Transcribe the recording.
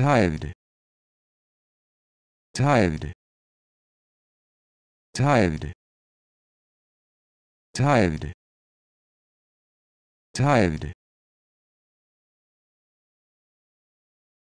tired tired tired tired tired